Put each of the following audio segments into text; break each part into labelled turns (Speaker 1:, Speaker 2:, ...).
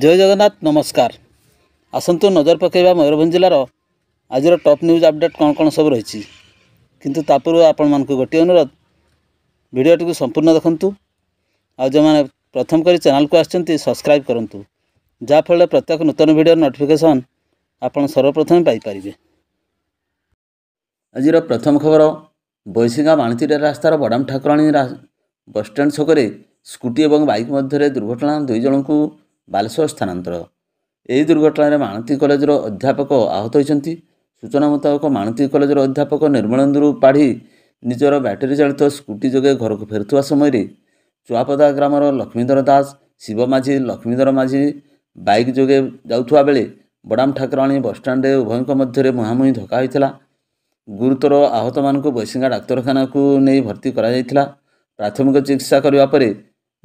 Speaker 1: ଜୟ ଜଗନ୍ନାଥ ନମସ୍କାର ଆସନ୍ତୁ ନଜର ପକାଇବା ମୟୂରଭଞ୍ଜ ଜିଲ୍ଲାର ଆଜିର ଟପ୍ ନ୍ୟୁଜ୍ ଅପଡ଼େଟ୍ କ'ଣ କ'ଣ ସବୁ ରହିଛି କିନ୍ତୁ ତା ପୂର୍ବରୁ ଆପଣମାନଙ୍କୁ ଗୋଟିଏ ଅନୁରୋଧ ଭିଡ଼ିଓଟିକୁ ସମ୍ପୂର୍ଣ୍ଣ ଦେଖନ୍ତୁ ଆଉ ଯେଉଁମାନେ ପ୍ରଥମ କରି ଚ୍ୟାନେଲ୍କୁ ଆସିଛନ୍ତି ସବସ୍କ୍ରାଇବ୍ କରନ୍ତୁ ଯାହାଫଳରେ ପ୍ରତ୍ୟେକ ନୂତନ ଭିଡ଼ିଓର ନୋଟିଫିକେସନ୍ ଆପଣ ସର୍ବପ୍ରଥମେ ପାଇପାରିବେ ଆଜିର ପ୍ରଥମ ଖବର ବୈଶିଙ୍ଗା ବାଣିଚିଡ଼ା ରାସ୍ତାର ବଡ଼ାମ ଠାକୁରାଣୀ ବସ୍ଷ୍ଟାଣ୍ଡ ଛକରେ ସ୍କୁଟି ଏବଂ ବାଇକ୍ ମଧ୍ୟରେ ଦୁର୍ଘଟଣା ଦୁଇ ଜଣଙ୍କୁ ବାଲେଶ୍ୱର ସ୍ଥାନାନ୍ତର ଏହି ଦୁର୍ଘଟଣାରେ ମାଣତୀ କଲେଜର ଅଧ୍ୟାପକ ଆହତ ହୋଇଛନ୍ତି ସୂଚନା ମୁତାବକ ମାଣତୀ କଲେଜର ଅଧ୍ୟାପକ ନିର୍ମଳେନ୍ଦ୍ର ପାଢ଼ୀ ନିଜର ବ୍ୟାଟେରୀ ଚାଳିତ ସ୍କୁଟି ଯୋଗେ ଘରକୁ ଫେରୁଥିବା ସମୟରେ ଚୁଆପଦା ଗ୍ରାମର ଲକ୍ଷ୍ମୀଧର ଦାସ ଶିବ ମାଝି ଲକ୍ଷ୍ମୀଧର ମାଝି ବାଇକ୍ ଯୋଗେ ଯାଉଥିବା ବେଳେ ବଡ଼ାମ ଠାକରାଣୀ ବସ୍ଷ୍ଟାଣ୍ଡରେ ଉଭୟଙ୍କ ମଧ୍ୟରେ ମୁହାଁମୁହିଁ ଧକ୍କା ହୋଇଥିଲା ଗୁରୁତର ଆହତମାନଙ୍କୁ ବୈଶିଙ୍ଗା ଡାକ୍ତରଖାନାକୁ ନେଇ ଭର୍ତ୍ତି କରାଯାଇଥିଲା ପ୍ରାଥମିକ ଚିକିତ୍ସା କରିବା ପରେ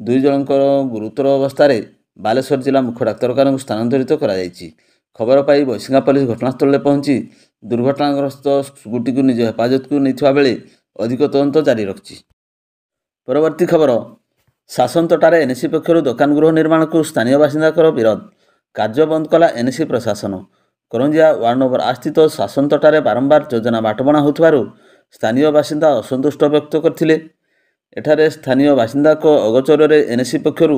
Speaker 1: ଦୁଇ ଜଣଙ୍କର ଗୁରୁତର ଅବସ୍ଥାରେ ବାଲେଶ୍ୱର ଜିଲ୍ଲା ମୁଖ୍ୟ ଡାକ୍ତରଖାନାକୁ ସ୍ଥାନାନ୍ତରିତ କରାଯାଇଛି ଖବର ପାଇ ବୈଶିଙ୍ଗା ପୋଲିସ ଘଟଣାସ୍ଥଳରେ ପହଞ୍ଚି ଦୁର୍ଘଟଣାଗ୍ରସ୍ତ ସ୍କୁଟିକୁ ନିଜ ହେଫାଜତକୁ ନେଇଥିବା ବେଳେ ଅଧିକ ତଦନ୍ତ ଜାରି ରଖିଛି ପରବର୍ତ୍ତୀ ଖବର ଶାସନତଟାରେ ଏନ୍ଏସି ପକ୍ଷରୁ ଦୋକାନ ଗୃହ ନିର୍ମାଣକୁ ସ୍ଥାନୀୟ ବାସିନ୍ଦାଙ୍କର ବିରୋଧ କାର୍ଯ୍ୟ ବନ୍ଦ କଲା ଏନ୍ଏସି ପ୍ରଶାସନ କରଞ୍ଜିଆ ୱାର୍ଡ଼ ନମ୍ବର ଆସ୍ଥିତ ଶାସନତଟାରେ ବାରମ୍ବାର ଯୋଜନା ବାଟବଣା ହେଉଥିବାରୁ ସ୍ଥାନୀୟ ବାସିନ୍ଦା ଅସନ୍ତୁଷ୍ଟ ବ୍ୟକ୍ତ କରିଥିଲେ ଏଠାରେ ସ୍ଥାନୀୟ ବାସିନ୍ଦାଙ୍କ ଅଗଚରରେ ଏନ୍ଏସି ପକ୍ଷରୁ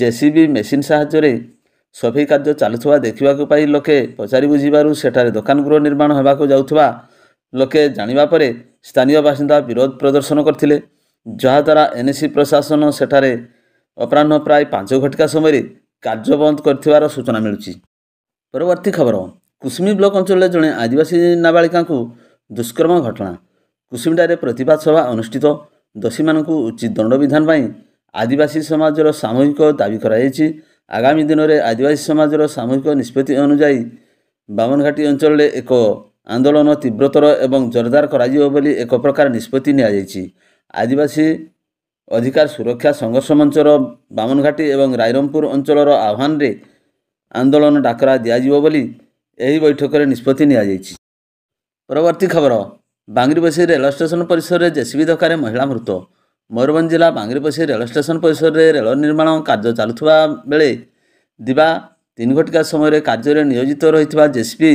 Speaker 1: ଜେସିବି ମେସିନ୍ ସାହାଯ୍ୟରେ ସଫେଇ କାର୍ଯ୍ୟ ଚାଲୁଥିବା ଦେଖିବାକୁ ପାଇ ଲୋକେ ପଚାରି ବୁଝିବାରୁ ସେଠାରେ ଦୋକାନ ଗୃହ ନିର୍ମାଣ ହେବାକୁ ଯାଉଥିବା ଲୋକେ ଜାଣିବା ପରେ ସ୍ଥାନୀୟ ବାସିନ୍ଦା ବିରୋଧ ପ୍ରଦର୍ଶନ କରିଥିଲେ ଯାହାଦ୍ୱାରା ଏନ୍ଏସି ପ୍ରଶାସନ ସେଠାରେ ଅପରାହ୍ନ ପ୍ରାୟ ପାଞ୍ଚ ଘଟିକା ସମୟରେ କାର୍ଯ୍ୟ ବନ୍ଦ କରିଥିବାର ସୂଚନା ମିଳୁଛି ପରବର୍ତ୍ତୀ ଖବର କୁସୁମି ବ୍ଲକ ଅଞ୍ଚଳରେ ଜଣେ ଆଦିବାସୀ ନାବାଳିକାଙ୍କୁ ଦୁଷ୍କର୍ମ ଘଟଣା କୁସୁମିଟାରେ ପ୍ରତିବାଦ ସଭା ଅନୁଷ୍ଠିତ ଦୋଷୀମାନଙ୍କୁ ଉଚିତ ଦଣ୍ଡବିଧାନ ପାଇଁ ଆଦିବାସୀ ସମାଜର ସାମୂହିକ ଦାବି କରାଯାଇଛି ଆଗାମୀ ଦିନରେ ଆଦିବାସୀ ସମାଜର ସାମୂହିକ ନିଷ୍ପତ୍ତି ଅନୁଯାୟୀ ବାମନଘାଟି ଅଞ୍ଚଳରେ ଏକ ଆନ୍ଦୋଳନ ତୀବ୍ରତର ଏବଂ ଜୋରଦାର କରାଯିବ ବୋଲି ଏକ ପ୍ରକାର ନିଷ୍ପତ୍ତି ନିଆଯାଇଛି ଆଦିବାସୀ ଅଧିକାର ସୁରକ୍ଷା ସଂଘର୍ଷ ମଞ୍ଚର ବାମନଘାଟି ଏବଂ ରାଇରଙ୍ଗପୁର ଅଞ୍ଚଳର ଆହ୍ୱାନରେ ଆନ୍ଦୋଳନ ଡାକରା ଦିଆଯିବ ବୋଲି ଏହି ବୈଠକରେ ନିଷ୍ପତ୍ତି ନିଆଯାଇଛି ପରବର୍ତ୍ତୀ ଖବର ବାଙ୍ଗିରିବସି ରେଳ ଷ୍ଟେସନ ପରିସରରେ ଜେସିବି ଧକ୍କାରେ ମହିଳା ମୃତ ମୟୂରଭଞ୍ଜ ଜିଲ୍ଲା ବାଙ୍ଗରିପୋଷି ରେଳ ଷ୍ଟେସନ ପରିସରରେ ରେଳ ନିର୍ମାଣ କାର୍ଯ୍ୟ ଚାଲୁଥିବା ବେଳେ ଦିବା ତିନି ଘଟିକା ସମୟରେ କାର୍ଯ୍ୟରେ ନିୟୋଜିତ ରହିଥିବା ଜେସ୍ପି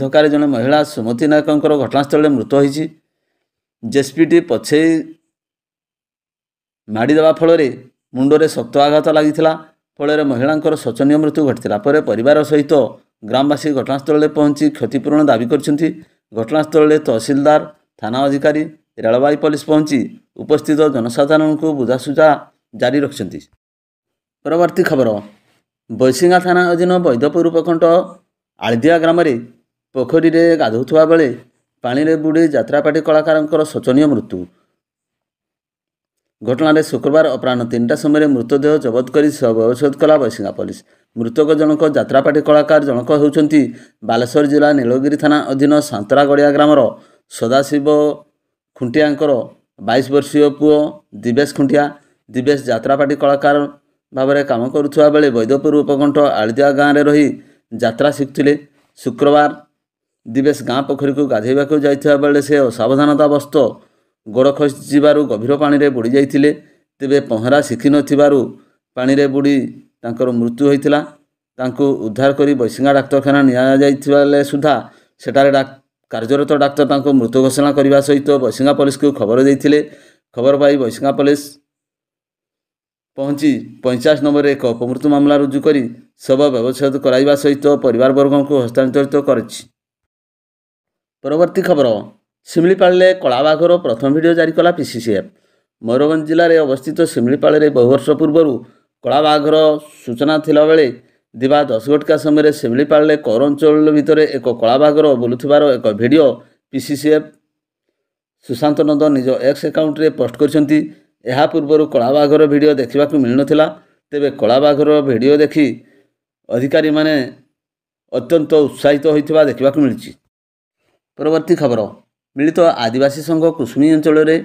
Speaker 1: ଧକ୍କାରେ ଜଣେ ମହିଳା ସୁମତି ନାୟକଙ୍କର ଘଟଣାସ୍ଥଳରେ ମୃତ ହୋଇଛି ଜେସ୍ପିଟି ପଛେଇ ମାଡ଼ିଦେବା ଫଳରେ ମୁଣ୍ଡରେ ଶକ୍ତ ଆଘାତ ଲାଗିଥିଲା ଫଳରେ ମହିଳାଙ୍କର ଶୋଚନୀୟ ମୃତ୍ୟୁ ଘଟିଥିଲା ପରେ ପରିବାର ସହିତ ଗ୍ରାମବାସୀ ଘଟଣାସ୍ଥଳରେ ପହଞ୍ଚି କ୍ଷତିପୂରଣ ଦାବି କରିଛନ୍ତି ଘଟଣାସ୍ଥଳରେ ତହସିଲଦାର ଥାନା ଅଧିକାରୀ ରେଳବାଇ ପୋଲିସ ପହଞ୍ଚି ଉପସ୍ଥିତ ଜନସାଧାରଣଙ୍କୁ ବୁଝାସୁଝା ଜାରି ରଖିଛନ୍ତି ପରବର୍ତ୍ତୀ ଖବର ବୈଶିଙ୍ଗା ଥାନା ଅଧୀନ ବୈଦ୍ୟପୁର ଉପଖଣ୍ଡ ଆଳିଦିଆ ଗ୍ରାମରେ ପୋଖରୀରେ ଗାଧୋଉଥିବା ବେଳେ ପାଣିରେ ବୁଡ଼ି ଯାତ୍ରାପାଟି କଳାକାରଙ୍କର ଶୋଚନୀୟ ମୃତ୍ୟୁ ଘଟଣାରେ ଶୁକ୍ରବାର ଅପରାହ୍ନ ତିନିଟା ସମୟରେ ମୃତଦେହ ଜବତ କରି ବ୍ୟବଚ୍ଛେଦ କଲା ବୈଶିଙ୍ଗା ପୋଲିସ ମୃତକ ଜଣକ ଯାତ୍ରାପାଟି କଳାକାର ଜଣକ ହେଉଛନ୍ତି ବାଲେଶ୍ୱର ଜିଲ୍ଲା ନୀଳଗିରି ଥାନା ଅଧୀନ ସାନ୍ତରାଗଡ଼ିଆ ଗ୍ରାମର ସଦାଶିବ ଖୁଣ୍ଟିଆଙ୍କର ବାଇଶ ବର୍ଷୀୟ ପୁଅ ଦିବେଶ ଖୁଣ୍ଟିଆ ଦିବେଶ ଯାତ୍ରା ପାର୍ଟି କଳାକାର ଭାବରେ କାମ କରୁଥିବା ବେଳେ ବୈଦପୁର ଉପକଣ୍ଠ ଆଳିଦିଆ ଗାଁରେ ରହି ଯାତ୍ରା ଶିଖୁଥିଲେ ଶୁକ୍ରବାର ଦିବେଶ ଗାଁ ପୋଖରୀକୁ ଗାଧୋଇବାକୁ ଯାଇଥିବା ବେଳେ ସେ ଅସାବଧାନତା ବସ୍ତ ଗୋଡ଼ ଖସିଯିବାରୁ ଗଭୀର ପାଣିରେ ବୁଡ଼ି ଯାଇଥିଲେ ତେବେ ପହଁରା ଶିଖିନଥିବାରୁ ପାଣିରେ ବୁଡ଼ି ତାଙ୍କର ମୃତ୍ୟୁ ହୋଇଥିଲା ତାଙ୍କୁ ଉଦ୍ଧାର କରି ବୈଶିଙ୍ଗା ଡାକ୍ତରଖାନା ନିଆଯାଇଥିବା ବେଳେ ସୁଦ୍ଧା ସେଠାରେ ଡାକ୍ତ କାର୍ଯ୍ୟରତ ଡାକ୍ତର ତାଙ୍କୁ ମୃତ ଘୋଷଣା କରିବା ସହିତ ବୈଶିଙ୍ଗା ପୋଲିସକୁ ଖବର ଦେଇଥିଲେ ଖବର ପାଇ ବୈଶିଙ୍ଗା ପୋଲିସ ପହଞ୍ଚି ପଇଁଚାଳିଶ ନମ୍ବରରେ ଏକ ଅପମୃତ୍ୟୁ ମାମଲା ରୁଜୁ କରି ଶବ ବ୍ୟବଚ୍ଛେଦ କରାଇବା ସହିତ ପରିବାରବର୍ଗଙ୍କୁ ହସ୍ତାନ୍ତରିତ କରିଛି ପରବର୍ତ୍ତୀ ଖବର ଶିମିଳିପାଳରେ କଳାବାଘର ପ୍ରଥମ ଭିଡ଼ିଓ ଜାରି କଲା ପିସିସିଏଫ୍ ମୟୂରଭଞ୍ଜ ଜିଲ୍ଲାରେ ଅବସ୍ଥିତ ଶିମିଳିପାଳରେ ବହୁ ବର୍ଷ ପୂର୍ବରୁ କଳାବାଘର ସୂଚନା ଥିଲାବେଳେ ଦିବା ଦଶଘଟିକା ସମୟରେ ଶିମିଳିପାଳରେ କର ଅଞ୍ଚଳ ଭିତରେ ଏକ କଳାବାଘର ବୁଲୁଥିବାର ଏକ video P PCCF Sushant Nanda ନିଜ ଏକ୍ସ ଆକାଉଣ୍ଟରେ ପୋଷ୍ଟ କରିଛନ୍ତି ଏହା ପୂର୍ବରୁ କଳାବାଘର ଭିଡ଼ିଓ ଦେଖିବାକୁ ମିଳିନଥିଲା ତେବେ କଳାବାଘର ଭିଡ଼ିଓ ଦେଖି ଅଧିକାରୀମାନେ ଅତ୍ୟନ୍ତ ଉତ୍ସାହିତ ହୋଇଥିବା ଦେଖିବାକୁ ମିଳିଛି ପରବର୍ତ୍ତୀ ଖବର ମିଳିତ ଆଦିବାସୀ ସଂଘ କୁସୁମୀ ଅଞ୍ଚଳରେ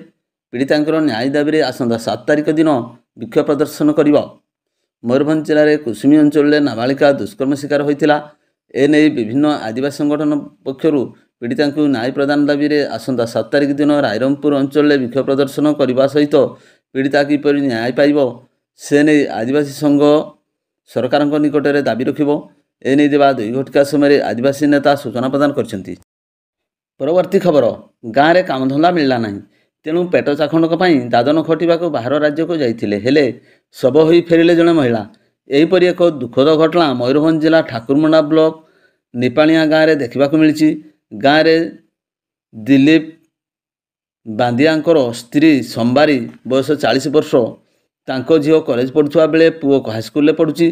Speaker 1: ପୀଡ଼ିତାଙ୍କର ନ୍ୟାୟ ଦାବିରେ ଆସନ୍ତା ସାତ ତାରିଖ ଦିନ ବିକ୍ଷୋଭ ପ୍ରଦର୍ଶନ କରିବ ମୟୂରଭଞ୍ଜ ଜିଲ୍ଲାରେ କୁସୁମୀ ଅଞ୍ଚଳରେ ନାବାଳିକା ଦୁଷ୍କର୍ମ ଶିକାର ହୋଇଥିଲା ଏ ନେଇ ବିଭିନ୍ନ ଆଦିବାସୀ ସଂଗଠନ ପକ୍ଷରୁ ପୀଡ଼ିତାଙ୍କୁ ନ୍ୟାୟ ପ୍ରଦାନ ଦାବିରେ ଆସନ୍ତା ସାତ ତାରିଖ ଦିନ ରାଇରଙ୍ଗପୁର ଅଞ୍ଚଳରେ ବିକ୍ଷୋଭ ପ୍ରଦର୍ଶନ କରିବା ସହିତ ପୀଡ଼ିତା କିପରି ନ୍ୟାୟ ପାଇବ ସେ ନେଇ ଆଦିବାସୀ ସଂଘ ସରକାରଙ୍କ ନିକଟରେ ଦାବି ରଖିବ ଏନେଇ ଦେବା ଦୁଇ ଘଟିକା ସମୟରେ ଆଦିବାସୀ ନେତା ସୂଚନା ପ୍ରଦାନ କରିଛନ୍ତି ପରବର୍ତ୍ତୀ ଖବର ଗାଁରେ କାମଧନ୍ଦା ମିଳିଲା ନାହିଁ ତେଣୁ ପେଟ ଚାଖଣ୍ଡଙ୍କ ପାଇଁ ଦାଦନ ଖଟିବାକୁ ବାହାର ରାଜ୍ୟକୁ ଯାଇଥିଲେ ହେଲେ ଶବ ହୋଇ ଫେରିଲେ ଜଣେ ମହିଳା ଏହିପରି ଏକ ଦୁଃଖଦ ଘଟଣା ମୟୂରଭଞ୍ଜ ଜିଲ୍ଲା ଠାକୁରମୁଣ୍ଡା ବ୍ଲକ ନିପାଣିଆ ଗାଁରେ ଦେଖିବାକୁ ମିଳିଛି ଗାଁରେ ଦିଲ୍ଲୀପ ବାନ୍ଦିଆଙ୍କର ସ୍ତ୍ରୀ ସୋମବାରୀ ବୟସ ଚାଳିଶ ବର୍ଷ ତାଙ୍କ ଝିଅ କଲେଜ ପଢ଼ୁଥିବା ବେଳେ ପୁଅ ହାଇସ୍କୁଲରେ ପଢ଼ୁଛି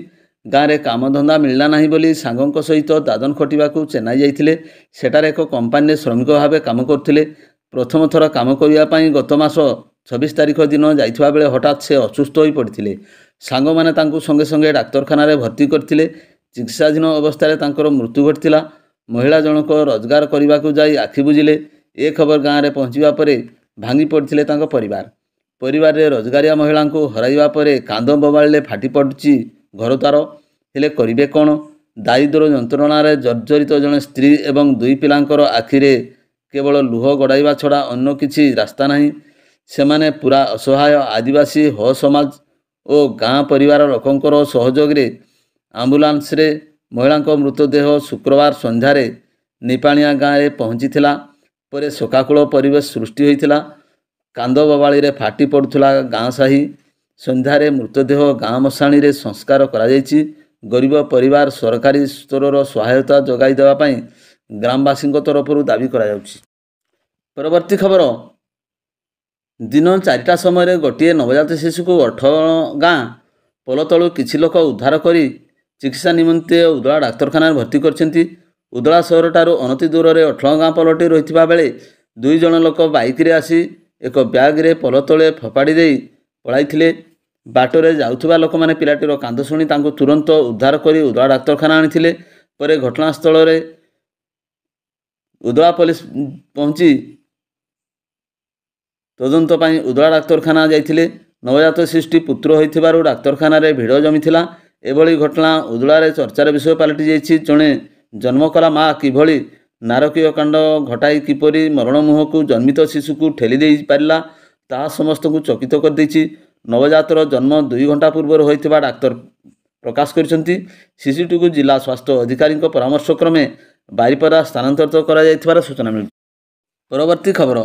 Speaker 1: ଗାଁରେ କାମଧନ୍ଦା ମିଳିଲା ନାହିଁ ବୋଲି ସାଙ୍ଗଙ୍କ ସହିତ ଦାଦନ ଖଟିବାକୁ ଚେନ୍ନାଇ ଯାଇଥିଲେ ସେଠାରେ ଏକ କମ୍ପାନୀରେ ଶ୍ରମିକ ଭାବେ କାମ କରୁଥିଲେ ପ୍ରଥମ ଥର କାମ କରିବା ପାଇଁ ଗତ ମାସ ଛବିଶ ତାରିଖ ଦିନ ଯାଇଥିବା ବେଳେ ହଠାତ୍ ସେ ଅସୁସ୍ଥ ହୋଇ ପଡ଼ିଥିଲେ ସାଙ୍ଗମାନେ ତାଙ୍କୁ ସଙ୍ଗେ ସଙ୍ଗେ ଡାକ୍ତରଖାନାରେ ଭର୍ତ୍ତି କରିଥିଲେ ଚିକିତ୍ସାଧୀନ ଅବସ୍ଥାରେ ତାଙ୍କର ମୃତ୍ୟୁ ଘଟିଥିଲା ମହିଳା ଜଣକ ରୋଜଗାର କରିବାକୁ ଯାଇ ଆଖି ବୁଝିଲେ ଏ ଖବର ଗାଁରେ ପହଞ୍ଚିବା ପରେ ଭାଙ୍ଗି ପଡ଼ିଥିଲେ ତାଙ୍କ ପରିବାର ପରିବାରରେ ରୋଜଗାରିଆ ମହିଳାଙ୍କୁ ହରାଇବା ପରେ କାନ୍ଦ ବବାଳିଲେ ଫାଟି ପଡ଼ୁଛି ଘର ତାର ହେଲେ କରିବେ କ'ଣ ଦାରିଦ୍ର ଯନ୍ତ୍ରଣାରେ ଜର୍ଜରିତ ଜଣେ ସ୍ତ୍ରୀ ଏବଂ ଦୁଇ ପିଲାଙ୍କର ଆଖିରେ କେବଳ ଲୁହ ଗଡ଼ାଇବା ଛଡ଼ା ଅନ୍ୟ କିଛି ରାସ୍ତା ନାହିଁ ସେମାନେ ପୁରା ଅସହାୟ ଆଦିବାସୀ ହ ସମାଜ ଓ ଗାଁ ପରିବାର ଲୋକଙ୍କର ସହଯୋଗରେ ଆମ୍ବୁଲାନ୍ସରେ ମହିଳାଙ୍କ ମୃତଦେହ ଶୁକ୍ରବାର ସନ୍ଧ୍ୟାରେ ନିପାଣିଆ ଗାଁରେ ପହଞ୍ଚିଥିଲା ପରେ ଶୋକାକୁଳ ପରିବେଶ ସୃଷ୍ଟି ହୋଇଥିଲା କାନ୍ଦ ବବାଳିରେ ଫାଟି ପଡ଼ୁଥିଲା ଗାଁ ସାହି ସନ୍ଧ୍ୟାରେ ମୃତଦେହ ଗାଁ ମଶାଣିରେ ସଂସ୍କାର କରାଯାଇଛି ଗରିବ ପରିବାର ସରକାରୀ ସ୍ତରର ସହାୟତା ଯୋଗାଇ ଦେବା ପାଇଁ ଗ୍ରାମବାସୀଙ୍କ ତରଫରୁ ଦାବି କରାଯାଉଛି ପରବର୍ତ୍ତୀ ଖବର ଦିନ ଚାରିଟା ସମୟରେ ଗୋଟିଏ ନବଜାତ ଶିଶୁକୁ ଅଠ ଗାଁ ପୋଲ ତଳୁ କିଛି ଲୋକ ଉଦ୍ଧାର କରି ଚିକିତ୍ସା ନିମନ୍ତେ ଉଦଳା ଡାକ୍ତରଖାନାରେ ଭର୍ତ୍ତି କରିଛନ୍ତି ଉଦଳା ସହରଠାରୁ ଅନତି ଦୂରରେ ଅଠଳ ଗାଁ ପୋଲଟି ରହିଥିବା ବେଳେ ଦୁଇ ଜଣ ଲୋକ ବାଇକ୍ରେ ଆସି ଏକ ବ୍ୟାଗ୍ରେ ପୋଲ ତଳେ ଫୋପାଡ଼ି ଦେଇ ପଳାଇଥିଲେ ବାଟରେ ଯାଉଥିବା ଲୋକମାନେ ପିଲାଟିର କାନ୍ଦ ଶୁଣି ତାଙ୍କୁ ତୁରନ୍ତ ଉଦ୍ଧାର କରି ଉଦଳା ଡାକ୍ତରଖାନା ଆଣିଥିଲେ ପରେ ଘଟଣାସ୍ଥଳରେ ଉଦଳା ପୋଲିସ ପହଞ୍ଚି ତଦନ୍ତ ପାଇଁ ଉଦଳା ଡାକ୍ତରଖାନା ଯାଇଥିଲେ ନବଜାତ ଶିଶୁଟି ପୁତ୍ର ହୋଇଥିବାରୁ ଡାକ୍ତରଖାନାରେ ଭିଡ଼ ଜମିଥିଲା ଏଭଳି ଘଟଣା ଉଦଳାରେ ଚର୍ଚ୍ଚାର ବିଷୟ ପାଲଟି ଯାଇଛି ଜଣେ ଜନ୍ମ କଲା ମା' କିଭଳି ନାରକୀୟ କାଣ୍ଡ ଘଟାଇ କିପରି ମରଣ ମୁହଁକୁ ଜନ୍ମିତ ଶିଶୁକୁ ଠେଲି ଦେଇପାରିଲା ତାହା ସମସ୍ତଙ୍କୁ ଚକିତ କରିଦେଇଛି ନବଜାତର ଜନ୍ମ ଦୁଇ ଘଣ୍ଟା ପୂର୍ବରୁ ହୋଇଥିବା ଡାକ୍ତର ପ୍ରକାଶ କରିଛନ୍ତି ଶିଶୁଟିକୁ ଜିଲ୍ଲା ସ୍ୱାସ୍ଥ୍ୟ ଅଧିକାରୀଙ୍କ ପରାମର୍ଶ କ୍ରମେ ବାରିପଦା ସ୍ଥାନାନ୍ତରିତ କରାଯାଇଥିବାର ସୂଚନା ମିଳୁଛି ପରବର୍ତ୍ତୀ ଖବର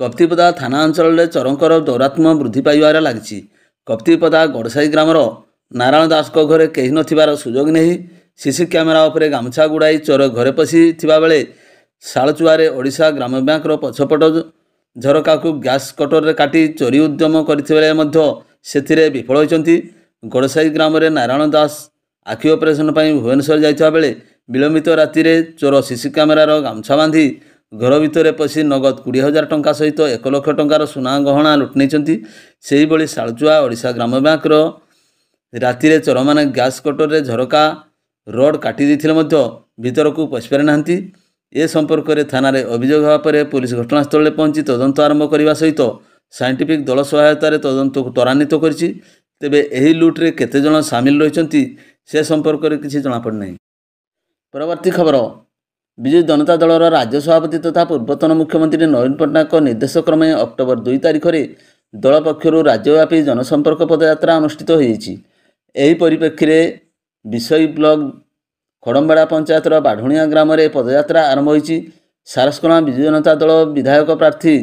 Speaker 1: କପ୍ତିପଦା ଥାନା ଅଞ୍ଚଳରେ ଚୋରଙ୍କର ଦୌରାତ୍ମ୍ୟ ବୃଦ୍ଧି ପାଇବାରେ ଲାଗିଛି କପ୍ତିପଦା ଗଡ଼ସାହି ଗ୍ରାମର ନାରାୟଣ ଦାସଙ୍କ ଘରେ କେହି ନଥିବାର ସୁଯୋଗ ନେଇ ସିସି କ୍ୟାମେରା ଉପରେ ଗାମୁଛା ଗୁଡ଼ାଇ ଚୋର ଘରେ ପଶିଥିବା ବେଳେ ଶାଳଚୁଆରେ ଓଡ଼ିଶା ଗ୍ରାମ ବ୍ୟାଙ୍କର ପଛପଟ ଝରକାକୁ ଗ୍ୟାସ୍ କଟରରେ କାଟି ଚୋରି ଉଦ୍ୟମ କରିଥିବା ବେଳେ ମଧ୍ୟ ସେଥିରେ ବିଫଳ ହୋଇଛନ୍ତି ଗଡ଼ସାହି ଗ୍ରାମରେ ନାରାୟଣ ଦାସ ଆଖି ଅପରେସନ୍ ପାଇଁ ଭୁବନେଶ୍ୱର ଯାଇଥିବା ବେଳେ ବିଳମ୍ବିତ ରାତିରେ ଚୋର ସିସି କ୍ୟାମେରାର ଗାମୁଛା ବାନ୍ଧି ଘର ଭିତରେ ପଶି ନଗଦ କୋଡ଼ିଏ ହଜାର ଟଙ୍କା ସହିତ ଏକ ଲକ୍ଷ ଟଙ୍କାର ସୁନା ଗହଣା ଲୁଟି ନେଇଛନ୍ତି ସେହିଭଳି ସାଳଚୁଆ ଓଡ଼ିଶା ଗ୍ରାମ ବ୍ୟାଙ୍କର ରାତିରେ ଚୋରମାନେ ଗ୍ୟାସ୍ କଟରରେ ଝରକା ରଡ଼୍ କାଟି ଦେଇଥିଲେ ମଧ୍ୟ ଭିତରକୁ ପଶିପାରି ନାହାନ୍ତି ଏ ସମ୍ପର୍କରେ ଥାନାରେ ଅଭିଯୋଗ ହେବା ପରେ ପୁଲିସ ଘଟଣାସ୍ଥଳରେ ପହଞ୍ଚି ତଦନ୍ତ ଆରମ୍ଭ କରିବା ସହିତ ସାଇଣ୍ଟିଫିକ୍ ଦଳ ସହାୟତାରେ ତଦନ୍ତକୁ ତ୍ୱରାନ୍ୱିତ କରିଛି ତେବେ ଏହି ଲୁଟ୍ରେ କେତେଜଣ ସାମିଲ ରହିଛନ୍ତି ସେ ସମ୍ପର୍କରେ କିଛି ଜଣାପଡ଼ିନାହିଁ ପରବର୍ତ୍ତୀ ଖବର ବିଜୁ ଜନତା ଦଳର ରାଜ୍ୟ ସଭାପତି ତଥା ପୂର୍ବତନ ମୁଖ୍ୟମନ୍ତ୍ରୀ ନବୀନ ପଟ୍ଟନାୟକଙ୍କ ନିର୍ଦ୍ଦେଶକ୍ରମେ ଅକ୍ଟୋବର ଦୁଇ ତାରିଖରେ ଦଳ ପକ୍ଷରୁ ରାଜ୍ୟବ୍ୟାପୀ ଜନସମ୍ପର୍କ ପଦଯାତ୍ରା ଅନୁଷ୍ଠିତ ହୋଇଯାଇଛି ଏହି ପରିପ୍ରେକ୍ଷୀରେ ବିଷୟ ବ୍ଲକ ଖଡ଼ମ୍ବାଡ଼ା ପଞ୍ଚାୟତର ବାଢ଼ୁଣିଆ ଗ୍ରାମରେ ପଦଯାତ୍ରା ଆରମ୍ଭ ହୋଇଛି ସାରସ୍କଣା ବିଜୁ ଜନତା ଦଳ ବିଧାୟକ ପ୍ରାର୍ଥୀ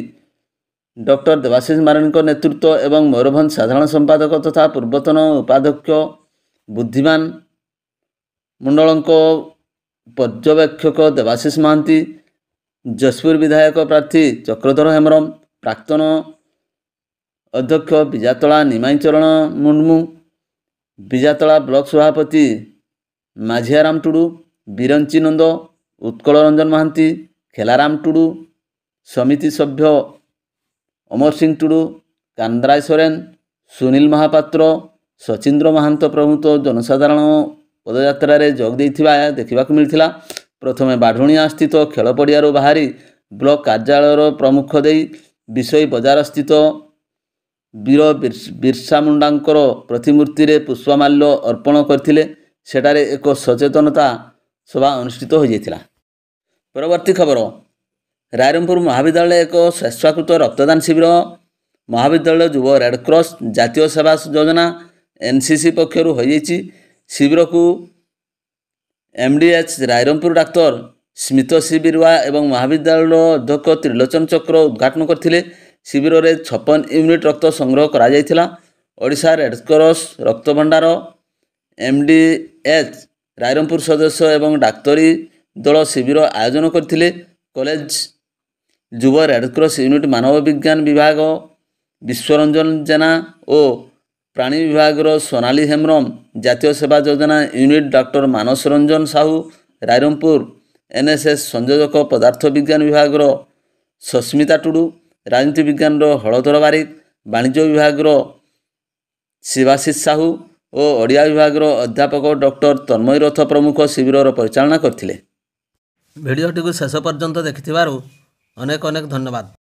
Speaker 1: ଡକ୍ଟର ଦେବାଶିଷ ମାରାଣୀଙ୍କ ନେତୃତ୍ୱ ଏବଂ ମୟୂରଭଞ୍ଜ ସାଧାରଣ ସମ୍ପାଦକ ତଥା ପୂର୍ବତନ ଉପାଧ୍ୟକ୍ଷ ବୁଦ୍ଧିମାନ ମଣ୍ଡଳଙ୍କ ପର୍ଯ୍ୟବେକ୍ଷକ ଦେବାଶିଷ ମହାନ୍ତି ଯଶପୁର ବିଧାୟକ ପ୍ରାର୍ଥୀ ଚକ୍ରଧର ହେମ୍ରମ ପ୍ରାକ୍ତନ ଅଧ୍ୟକ୍ଷ ବିଜାତଳା ନିମାଇଚରଣ ମୁର୍ମୁ ବିଜାତଳା ବ୍ଲକ ସଭାପତି ମାଝିଆରାମ ଟୁଡ଼ୁ ବିରଞ୍ଚି ନନ୍ଦ ଉତ୍କଳ ରଞ୍ଜନ ମହାନ୍ତି ଖେଲାରାମ ଟୁଡ଼ୁ ସମିତି ସଭ୍ୟ ଅମର ସିଂ ଟୁଡ଼ୁ କାନ୍ଦ୍ରାଏ ସୋରେନ ସୁନୀଲ ମହାପାତ୍ର ସଚିନ୍ଦ୍ର ମହାନ୍ତ ପ୍ରଭୃତ ଜନସାଧାରଣ ପଦଯାତ୍ରାରେ ଯୋଗ ଦେଇଥିବା ଦେଖିବାକୁ ମିଳିଥିଲା ପ୍ରଥମେ ବାଢୁଣିଆ ସ୍ଥିତ ଖେଳ ପଡ଼ିଆରୁ ବାହାରି ବ୍ଲକ କାର୍ଯ୍ୟାଳୟର ପ୍ରମୁଖ ଦେଇ ବିଷୟ ବଜାର ସ୍ଥିତ ବୀର ବିର୍ସା ମୁଣ୍ଡାଙ୍କର ପ୍ରତିମୂର୍ତ୍ତିରେ ପୁଷ୍ପମାଲ୍ୟ ଅର୍ପଣ କରିଥିଲେ ସେଠାରେ ଏକ ସଚେତନତା ସଭା ଅନୁଷ୍ଠିତ ହୋଇଯାଇଥିଲା ପରବର୍ତ୍ତୀ ଖବର ରାଇରଙ୍ଗପୁର ମହାବିଦ୍ୟାଳୟ ଏକ ସ୍ୱେଚ୍ଛାକୃତ ରକ୍ତଦାନ ଶିବିର ମହାବିଦ୍ୟାଳୟ ଯୁବ ରେଡ଼କ୍ରସ୍ ଜାତୀୟ ସେବା ଯୋଜନା ଏନ୍ସିସି ପକ୍ଷରୁ ହୋଇଯାଇଛି ଶିବିରକୁ ଏମ୍ ଡି ଏଚ୍ ରାଇରଙ୍ଗପୁର ଡାକ୍ତର ସ୍ମିତ ଶିବିରୁଆ ଏବଂ ମହାବିଦ୍ୟାଳୟର ଅଧ୍ୟକ୍ଷ ତ୍ରିଲୋଚନ ଚକ୍ର ଉଦ୍ଘାଟନ କରିଥିଲେ ଶିବିରରେ ଛପନ ୟୁନିଟ୍ ରକ୍ତ ସଂଗ୍ରହ କରାଯାଇଥିଲା ଓଡ଼ିଶା ରେଡ଼କ୍ରସ୍ ରକ୍ତଭଣ୍ଡାର ଏମ୍ ଡି ଏଚ୍ ରାଇରଙ୍ଗପୁର ସଦସ୍ୟ ଏବଂ ଡାକ୍ତରୀ ଦଳ ଶିବିର ଆୟୋଜନ କରିଥିଲେ କଲେଜ ଯୁବ ରେଡ଼କ୍ରସ୍ ୟୁନିଟ୍ ମାନବ ବିଜ୍ଞାନ ବିଭାଗ ବିଶ୍ୱରଞ୍ଜନ ଜେନା ଓ ପ୍ରାଣୀ ବିଭାଗର ସୋନାଲି ହେମ୍ରମ୍ ଜାତୀୟ ସେବା ଯୋଜନା unit doctor Manas Ranjan Sahu Rairangpur NSS ସଂଯୋଜକ ପଦାର୍ଥ ବିଜ୍ଞାନ ବିଭାଗର ସସ୍ମିତା ଟୁଡ଼ୁ ରାଜନୀତି ବିଜ୍ଞାନର ହଳଧର ବାରିକ ବାଣିଜ୍ୟ ବିଭାଗର ଶିବାଶିଷ ସାହୁ ଓ ଓଡ଼ିଆ ବିଭାଗର ଅଧ୍ୟାପକ ଡକ୍ଟର ତନ୍ମୟୀ ରଥ ପ୍ରମୁଖ ଶିବିରର ପରିଚାଳନା କରିଥିଲେ ଭିଡ଼ିଓଟିକୁ ଶେଷ ପର୍ଯ୍ୟନ୍ତ ଦେଖିଥିବାରୁ ଅନେକ ଅନେକ ଧନ୍ୟବାଦ